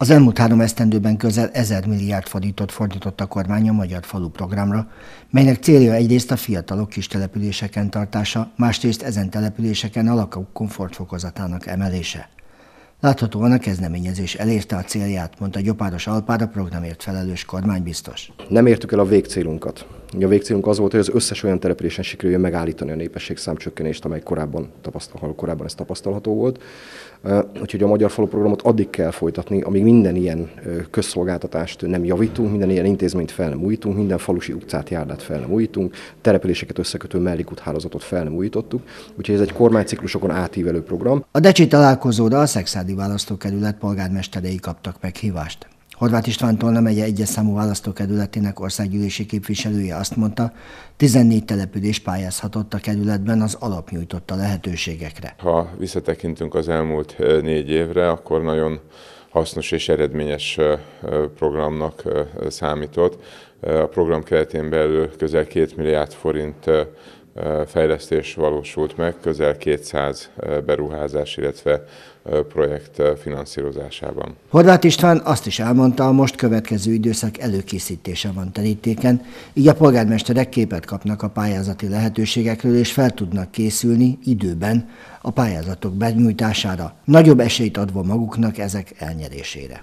Az elmúlt három esztendőben közel 1000 milliárd forintot fordított a kormány a Magyar Falu programra, melynek célja egyrészt a fiatalok kis településeken tartása, másrészt ezen településeken a lakók komfortfokozatának emelése. Láthatóan a kezdeményezés elérte a célját, mondta Gyopáros Alpár a programért felelős kormánybiztos. Nem értük el a végcélunkat a végcélunk az volt, hogy az összes olyan településen sikerüljön megállítani a számcsökkenést, amely korábban, tapasztal, korábban ez tapasztalható volt. Úgyhogy a Magyar Falu programot addig kell folytatni, amíg minden ilyen közszolgáltatást nem javítunk, minden ilyen intézményt fel nem újítunk, minden falusi utcát, járdát fel nem újítunk, településeket összekötő mellékúthálózatot fel nem újítottuk. Úgyhogy ez egy kormányciklusokon átívelő program. A Decsi találkozóra a Szexádi választókerület polgármesterei kaptak hívást. Horváth István Tolna megye egyes számú választókerületének országgyűlési képviselője azt mondta, 14 település pályázhatott a kerületben az alapnyújtotta lehetőségekre. Ha visszatekintünk az elmúlt négy évre, akkor nagyon hasznos és eredményes programnak számított. A program keretén belül közel 2 milliárd forint fejlesztés valósult meg, közel 200 beruházás, illetve projekt finanszírozásában. Horváth István azt is elmondta, a most következő időszak előkészítése van terítéken, így a polgármesterek képet kapnak a pályázati lehetőségekről, és fel tudnak készülni időben a pályázatok benyújtására, nagyobb esélyt adva maguknak ezek elnyerésére.